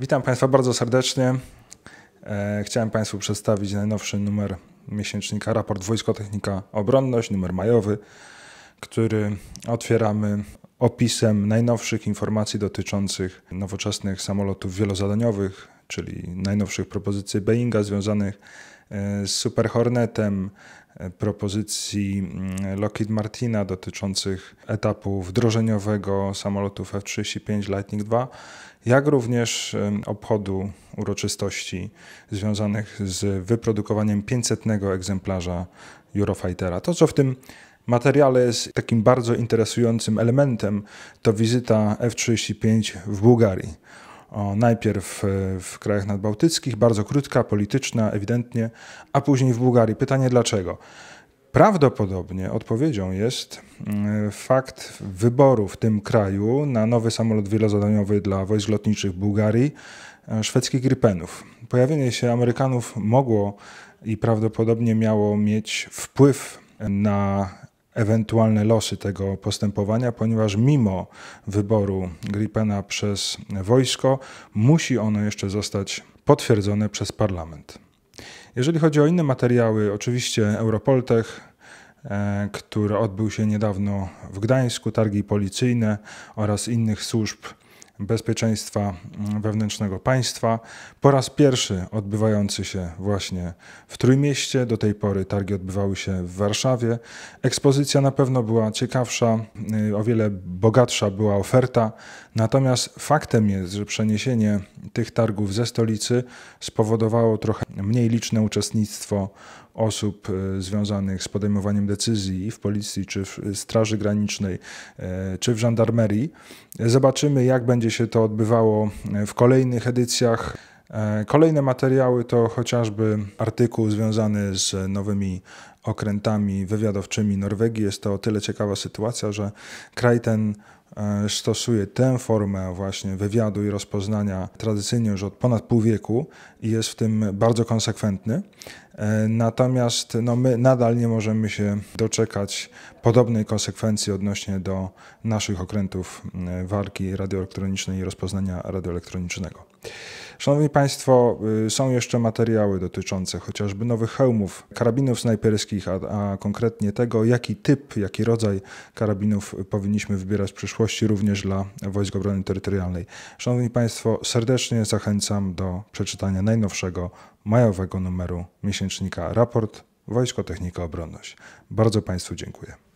Witam Państwa bardzo serdecznie. E, chciałem Państwu przedstawić najnowszy numer miesięcznika Raport Wojskotechnika Obronność, numer majowy, który otwieramy opisem najnowszych informacji dotyczących nowoczesnych samolotów wielozadaniowych, czyli najnowszych propozycji Boeinga związanych e, z Super Hornetem, propozycji mm, Lockheed Martina dotyczących etapu wdrożeniowego samolotów F-35 Lightning II, jak również obchodu uroczystości związanych z wyprodukowaniem 500 egzemplarza Eurofightera. To, co w tym materiale jest takim bardzo interesującym elementem, to wizyta F-35 w Bułgarii najpierw e, w krajach nadbałtyckich, bardzo krótka, polityczna, ewidentnie, a później w Bułgarii. Pytanie dlaczego? Prawdopodobnie odpowiedzią jest mm, fakt wyboru w tym kraju na nowy samolot wielozadaniowy dla wojsk lotniczych Bułgarii e, szwedzkich Gripenów. Pojawienie się Amerykanów mogło i prawdopodobnie miało mieć wpływ na ewentualne losy tego postępowania, ponieważ mimo wyboru Gripena przez wojsko, musi ono jeszcze zostać potwierdzone przez parlament. Jeżeli chodzi o inne materiały, oczywiście Europoltech, e, który odbył się niedawno w Gdańsku, targi policyjne oraz innych służb bezpieczeństwa mm, wewnętrznego państwa. Po raz pierwszy odbywający się właśnie w Trójmieście. Do tej pory targi odbywały się w Warszawie. Ekspozycja na pewno była ciekawsza, y, o wiele bogatsza była oferta. Natomiast faktem jest, że przeniesienie tych targów ze stolicy spowodowało trochę mniej liczne uczestnictwo osób e, związanych z podejmowaniem decyzji w policji, czy w Straży Granicznej, e, czy w żandarmerii. Zobaczymy, jak będzie się to odbywało e, w kolejnych edycjach. Kolejne materiały to chociażby artykuł związany z nowymi okrętami wywiadowczymi Norwegii. Jest to o tyle ciekawa sytuacja, że kraj ten E, stosuje tę formę właśnie wywiadu i rozpoznania tradycyjnie już od ponad pół wieku i jest w tym bardzo konsekwentny. E, natomiast no, my nadal nie możemy się doczekać podobnej konsekwencji odnośnie do naszych okrętów walki radioelektronicznej i rozpoznania radioelektronicznego. Szanowni Państwo, y, są jeszcze materiały dotyczące chociażby nowych hełmów, karabinów snajperskich, a, a konkretnie tego, jaki typ, jaki rodzaj karabinów powinniśmy wybierać w przyszłości przyszłości również dla Wojsk Obrony Terytorialnej. Szanowni Państwo, serdecznie zachęcam do przeczytania najnowszego majowego numeru miesięcznika Raport Wojsko Technika Obronność. Bardzo Państwu dziękuję.